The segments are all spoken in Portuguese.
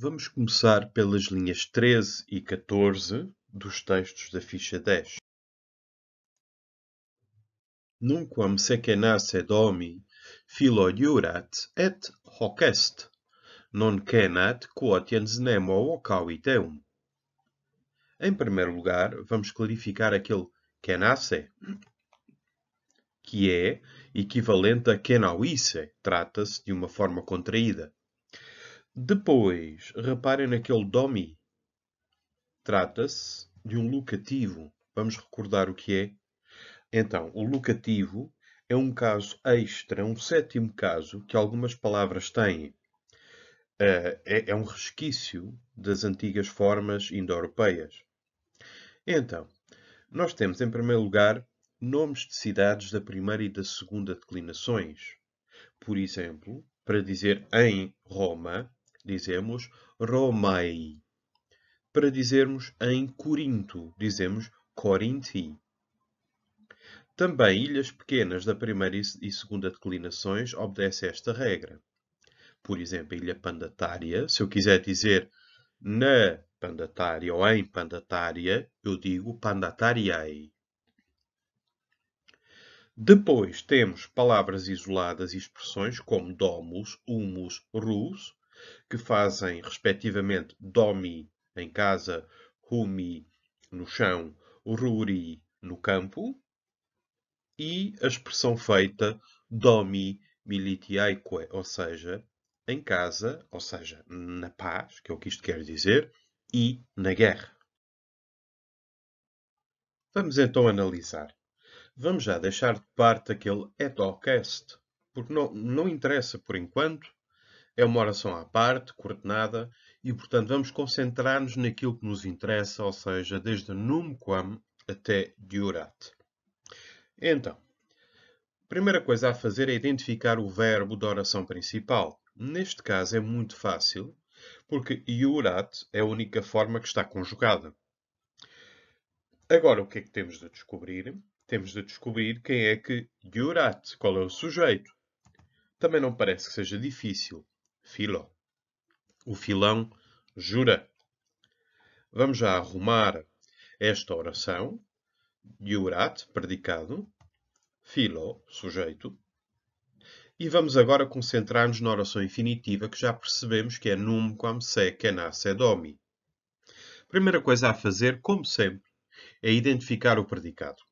Vamos começar pelas linhas 13 e 14 dos textos da ficha 10. Nunquam sequenasse domi philo et hoc est, non kenat quotiens nemo vocavit Em primeiro lugar, vamos clarificar aquele kenasse, que é equivalente a kenauisse, trata-se de uma forma contraída. Depois, reparem naquele domi. Trata-se de um locativo. Vamos recordar o que é? Então, o locativo é um caso extra, um sétimo caso que algumas palavras têm. Eh, é, é um resquício das antigas formas indo-europeias. Então, nós temos em primeiro lugar nomes de cidades da primeira e da segunda declinações. Por exemplo, para dizer em Roma, dizemos Romai. Para dizermos em Corinto, dizemos Corinti. Também ilhas pequenas da primeira e segunda declinações obedecem esta regra. Por exemplo, a ilha Pandatária, se eu quiser dizer na Pandatária ou em Pandatária, eu digo Pandatariae. Depois temos palavras isoladas e expressões como domus, humus, rus, que fazem, respectivamente, domi em casa, rumi no chão, ruri no campo, e a expressão feita domi militiaeque, ou seja, em casa, ou seja, na paz, que é o que isto quer dizer, e na guerra. Vamos então analisar. Vamos já deixar de parte aquele etocast, porque não, não interessa por enquanto é uma oração à parte, coordenada, e portanto vamos concentrar-nos naquilo que nos interessa, ou seja, desde numquam até Diurat. Então, a primeira coisa a fazer é identificar o verbo da oração principal. Neste caso é muito fácil, porque iurat é a única forma que está conjugada. Agora, o que é que temos de descobrir? Temos de descobrir quem é que iurat, qual é o sujeito. Também não parece que seja difícil filo. O filão jura. Vamos já arrumar esta oração. Diurat, predicado. Filo, sujeito. E vamos agora concentrar-nos na oração infinitiva, que já percebemos que é num quam se kenasse é domi. Primeira coisa a fazer, como sempre, é identificar o predicado.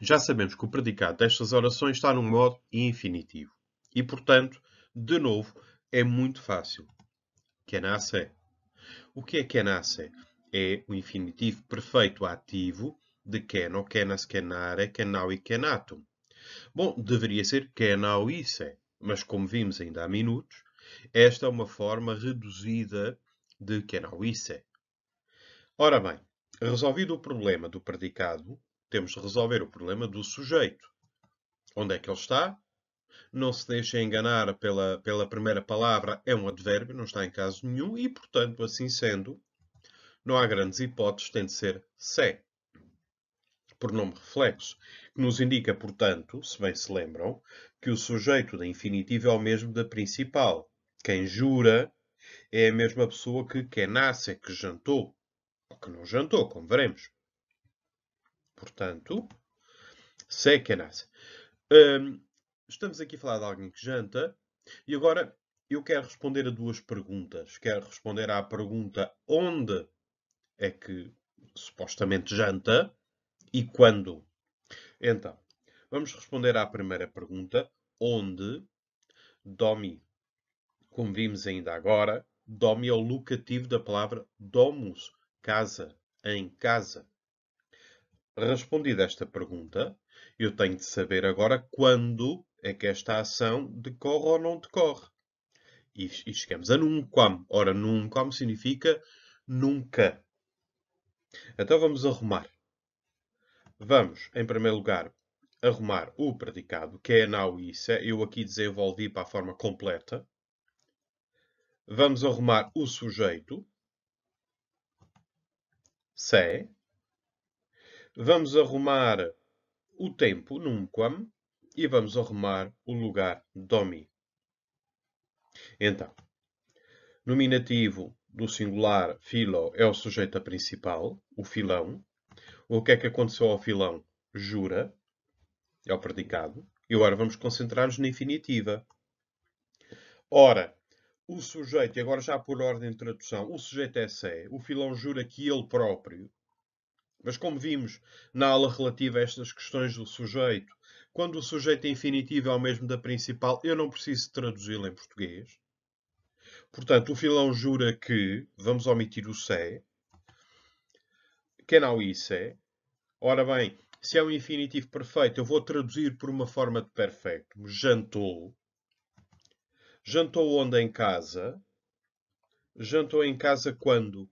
Já sabemos que o predicado destas orações está num modo infinitivo. E, portanto, de novo, é muito fácil. Kenasse. É. O que é kenasse? É o infinitivo perfeito ativo de keno, kenas, kenare, kenau e kenatum. Bom, deveria ser kenauise, mas como vimos ainda há minutos, esta é uma forma reduzida de kenauise. Ora bem, resolvido o problema do predicado, temos de resolver o problema do sujeito. Onde é que ele está? não se deixem enganar pela, pela primeira palavra, é um advérbio, não está em caso nenhum, e, portanto, assim sendo, não há grandes hipóteses, tem de ser se. nome reflexo, que nos indica, portanto, se bem se lembram, que o sujeito da infinitiva é o mesmo da principal. Quem jura é a mesma pessoa que quem nasce, que jantou, ou que não jantou, como veremos. Portanto, se é quem nasce. Hum, estamos aqui a falar de alguém que janta e agora eu quero responder a duas perguntas. Quero responder à pergunta onde é que supostamente janta e quando. Então, vamos responder à primeira pergunta, onde domi. Como vimos ainda agora, domi é o locativo da palavra domus, casa, em casa. Respondida esta pergunta, eu tenho de saber agora quando é que esta ação decorre ou não decorre. E, e chegamos a nunquam. Ora, nunquam significa nunca. Então vamos arrumar. Vamos, em primeiro lugar, arrumar o predicado, que é now isso. É, eu aqui desenvolvi para a forma completa. Vamos arrumar o sujeito. Se. É. Vamos arrumar o tempo, nunquam e vamos arrumar o lugar domi. Então, nominativo do singular filo é o sujeito principal, o filão. O que é que aconteceu ao filão? Jura, é o predicado. E agora vamos concentrar-nos na infinitiva. Ora, o sujeito, e agora já por ordem de tradução, o sujeito é sé, o filão jura que ele próprio. Mas como vimos na aula relativa a estas questões do sujeito, quando o sujeito é infinitivo é o mesmo da principal, eu não preciso traduzi-lo em português. Portanto, o Filão jura que, vamos omitir o se, que é não isso é. Ora bem, se é um infinitivo perfeito, eu vou traduzir por uma forma de perfeito. Jantou. Jantou onde? Em casa. Jantou em casa quando?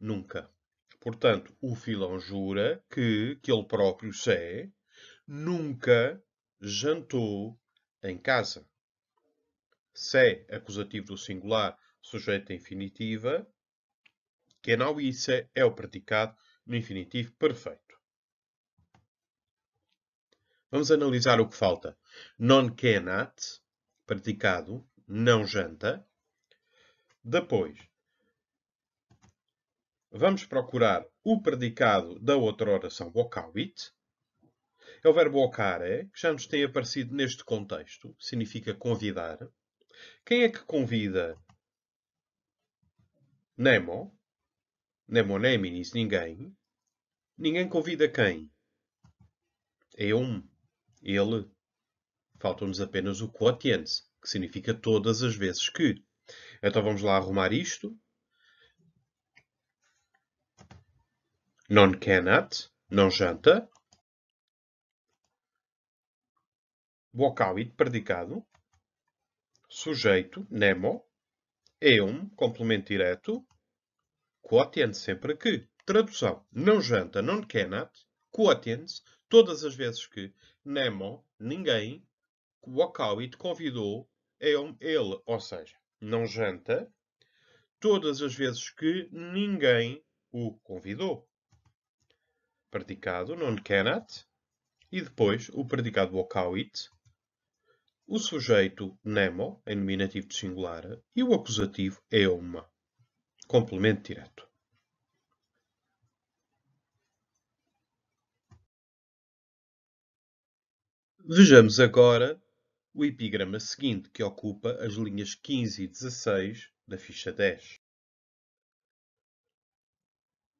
Nunca. Portanto, o Filão jura que, que ele próprio se nunca jantou em casa. Se é acusativo do singular, sujeito infinitiva, que é não isso é, é o predicado no infinitivo perfeito. Vamos analisar o que falta. Non cannot, predicado, não janta. Depois, vamos procurar o predicado da outra oração vocabit, é o verbo ocar, que já nos tem aparecido neste contexto, significa convidar. Quem é que convida? Nemo. Nemo neminis, ninguém. Ninguém convida quem? É um. ele. Faltam-nos apenas o quotiens, que significa todas as vezes que. Então vamos lá arrumar isto. Non canat, não janta. vocálico predicado, sujeito, nemo, eum, é complemento direto, quotiens sempre que. Tradução. Não janta, non canat, quotiens, todas as vezes que nemo, ninguém, vocálico convidou, eum, é ele, ou seja, não janta, todas as vezes que ninguém o convidou. Predicado non canat, e depois o predicado vocálico o sujeito nemo, em nominativo de singular, e o acusativo é uma. Complemento direto. Vejamos agora o epigrama seguinte, que ocupa as linhas 15 e 16 da ficha 10.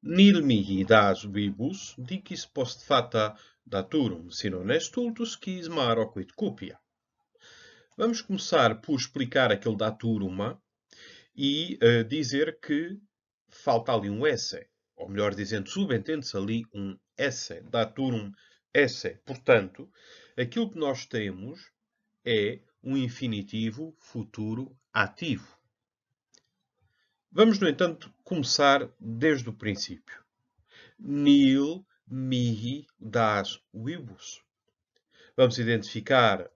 Nil mihi das bibus dicis post fata daturum, sine honestus quis maro quid cupia. Vamos começar por explicar aquele da turma e uh, dizer que falta ali um S. Ou melhor dizendo, subentende-se ali um S. Daturum S. Portanto, aquilo que nós temos é um infinitivo futuro ativo. Vamos, no entanto, começar desde o princípio. Nil mihi das uibus. Vamos identificar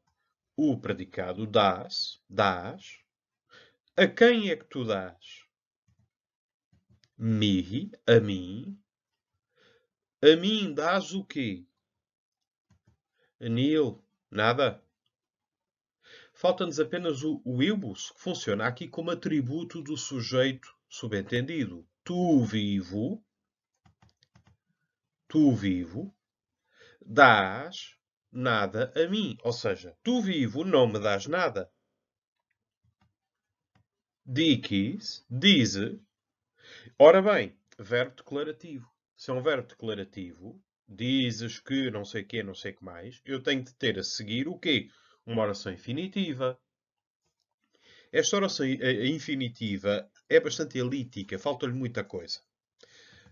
o predicado das, das. A quem é que tu dás? Me, a mim. A mim dás o quê? Anil, nada. Falta-nos apenas o, o ibus, que funciona aqui como atributo do sujeito subentendido. Tu vivo, tu vivo, dás nada a mim. Ou seja, tu vivo não me dás nada. Dikis, diz. Ora bem, verbo declarativo. Se é um verbo declarativo, dizes que não sei o quê, não sei o que mais, eu tenho de ter a seguir o quê? Uma oração infinitiva. Esta oração eh, eh, infinitiva é bastante elítica, falta-lhe muita coisa.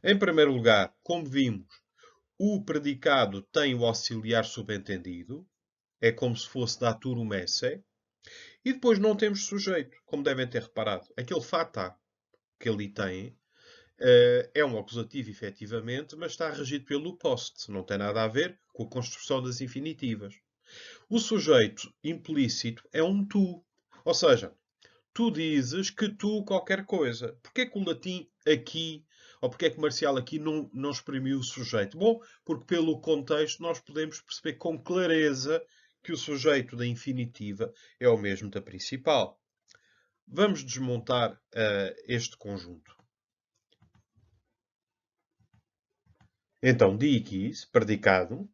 Em primeiro lugar, como vimos, o predicado tem o auxiliar subentendido, é como se fosse datur esse, e depois não temos sujeito, como devem ter reparado. Aquele fata que ali tem eh, é um acusativo, efetivamente, mas está regido pelo post, não tem nada a ver com a construção das infinitivas. O sujeito implícito é um tu, ou seja, tu dizes que tu qualquer coisa. Porquê que o latim aqui ou porque é que Marcial aqui não, não exprimiu o sujeito? Bom, porque pelo contexto nós podemos perceber com clareza que o sujeito da infinitiva é o mesmo da principal. Vamos desmontar uh, este conjunto. Então, diquis, predicado.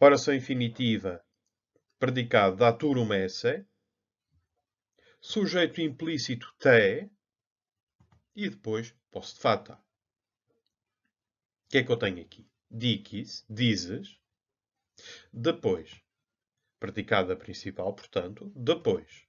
Oração infinitiva, predicado, daturum esse. Sujeito implícito, te e depois posso fata. O que é que eu tenho aqui? Diquis, dizes. Depois, predicado da principal, portanto, depois.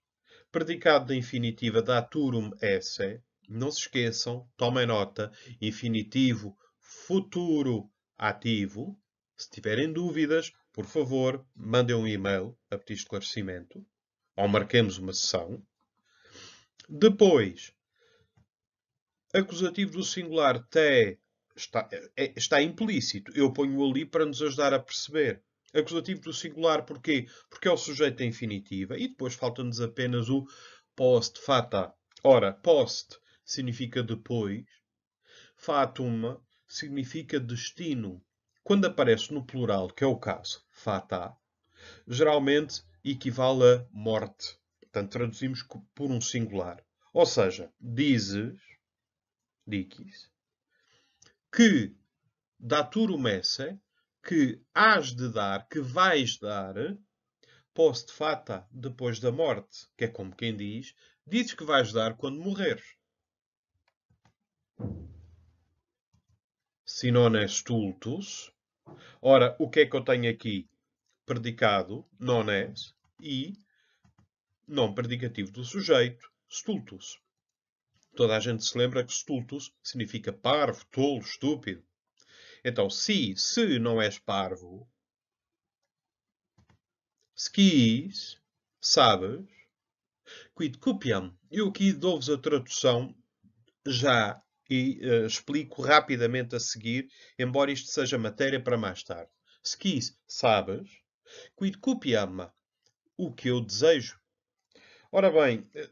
Predicado da infinitiva daturum esse, não se esqueçam, tomem nota, infinitivo futuro ativo. Se tiverem dúvidas, por favor, mandem um e-mail a pedir esclarecimento ou marquemos uma sessão. Depois, acusativo do singular te está, é, está implícito. Eu ponho ali para nos ajudar a perceber. Acusativo do singular porquê? Porque é o sujeito da infinitiva. E depois falta-nos apenas o post fata. Ora, post significa depois. Fatuma significa destino. Quando aparece no plural, que é o caso, fata, geralmente equivale a morte. Portanto, traduzimos por um singular. Ou seja, dizes Dix, que datur messe, que has de dar, que vais dar, post fata, depois da morte, que é como quem diz, dizes que vais dar quando morreres. Sinones tultus. Ora, o que é que eu tenho aqui? Predicado, nones e não predicativo do sujeito, stultus. Toda a gente se lembra que stultus significa parvo, tolo, estúpido. Então, se, se não és parvo, se quis, sabes, quid cupiam. Eu aqui dou-vos a tradução já e uh, explico rapidamente a seguir, embora isto seja matéria para mais tarde. Se quis, sabes, quid cupiam. O que eu desejo. Ora bem, eh,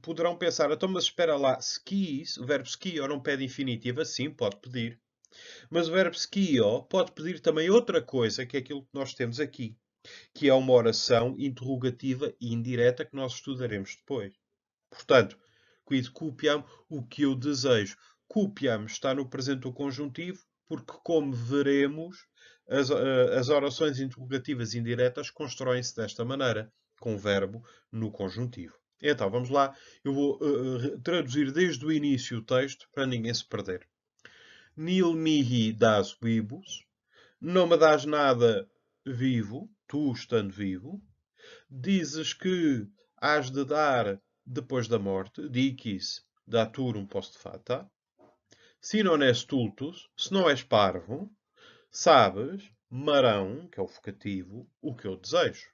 poderão pensar, então, mas espera lá, skis, o verbo skio não pede infinitiva? Sim, pode pedir. Mas o verbo skio pode pedir também outra coisa, que é aquilo que nós temos aqui, que é uma oração interrogativa e indireta que nós estudaremos depois. Portanto, quid cupiam o que eu desejo. Cupiam está no presente do conjuntivo, porque, como veremos, as, eh, as orações interrogativas indiretas constroem-se desta maneira com verbo no conjuntivo. Então, vamos lá. Eu vou uh, traduzir desde o início o texto para ninguém se perder. Nil mihi das vivos. Não me dás nada vivo, tu estando vivo. Dizes que has de dar depois da morte. Dicis daturum post fata. Se não és tultus, se não és parvo, sabes, marão, que é o vocativo, o que eu desejo.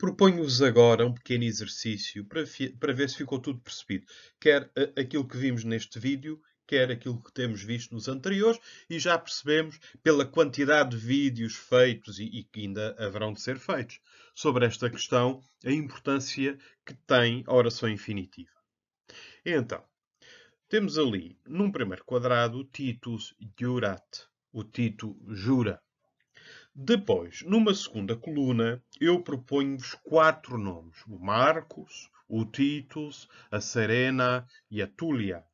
Proponho-vos agora um pequeno exercício para, para, ver se ficou tudo percebido, quer eh, aquilo que vimos neste vídeo, quer aquilo que temos visto nos anteriores, e já percebemos pela quantidade de vídeos feitos e, e que ainda haverão de ser feitos sobre esta questão, a importância que tem a oração infinitiva. Então, temos ali, num primeiro quadrado, Titus Jurat, o Tito jura. Depois, numa segunda coluna, eu proponho-vos quatro nomes: o Marcos, o Titus, a Serena e a Túlia.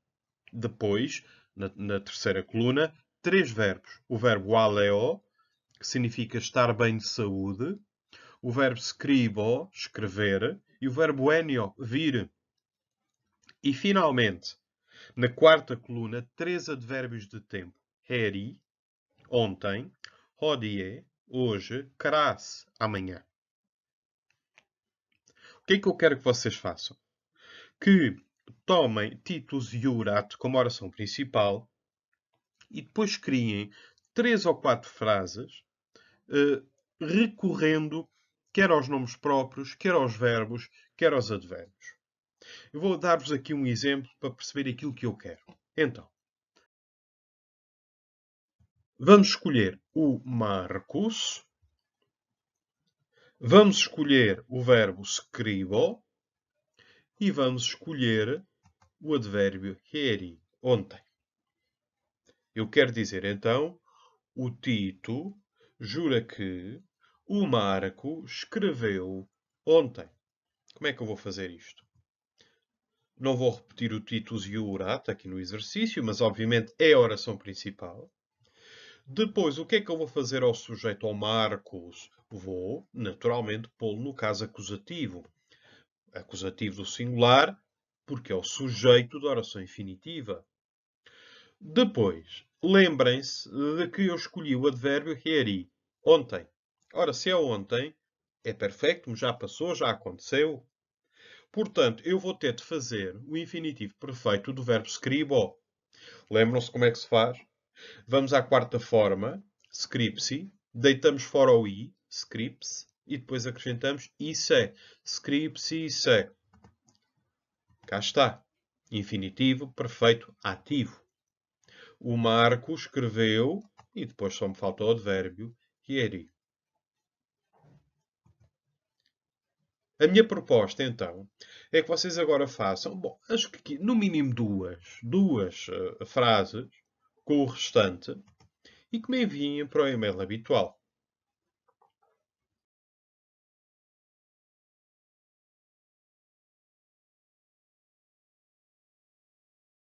Depois, na, na terceira coluna, três verbos: o verbo aleo, que significa estar bem de saúde, o verbo scribo, escrever, e o verbo enio, vir. E finalmente, na quarta coluna, três advérbios de tempo: heri, ontem, hodie, hoje, Caras, amanhã. O que é que eu quero que vocês façam? Que tomem Titus e urato como oração principal e depois criem três ou quatro frases uh, recorrendo quer aos nomes próprios, quer aos verbos, quer aos advérbios. Eu vou dar-vos aqui um exemplo para perceber aquilo que eu quero. Então, Vamos escolher o Marcos. Vamos escolher o verbo scribo. E vamos escolher o advérbio ieri, ontem. Eu quero dizer, então, o Tito jura que o Marco escreveu ontem. Como é que eu vou fazer isto? Não vou repetir o Titus e o Urat aqui no exercício, mas obviamente é a oração principal. Depois, o que é que eu vou fazer ao sujeito, ao Marcos? Vou, naturalmente, pô-lo no caso acusativo. Acusativo do singular, porque é o sujeito da oração infinitiva. Depois, lembrem-se de que eu escolhi o advérbio heri, ontem. Ora, se é ontem, é perfeito, já passou, já aconteceu. Portanto, eu vou ter de fazer o infinitivo perfeito do verbo scribo. Lembram-se como é que se faz? Vamos à quarta forma, scripsi, deitamos fora o i, scripts, e depois acrescentamos ise, scripsi se. Cá está. Infinitivo, perfeito, ativo. O Marco escreveu, e depois só me falta o advérbio, ieri. É A minha proposta, então, é que vocês agora façam, bom, acho que no mínimo duas, duas uh, frases com o restante e que me enviem para o e-mail habitual.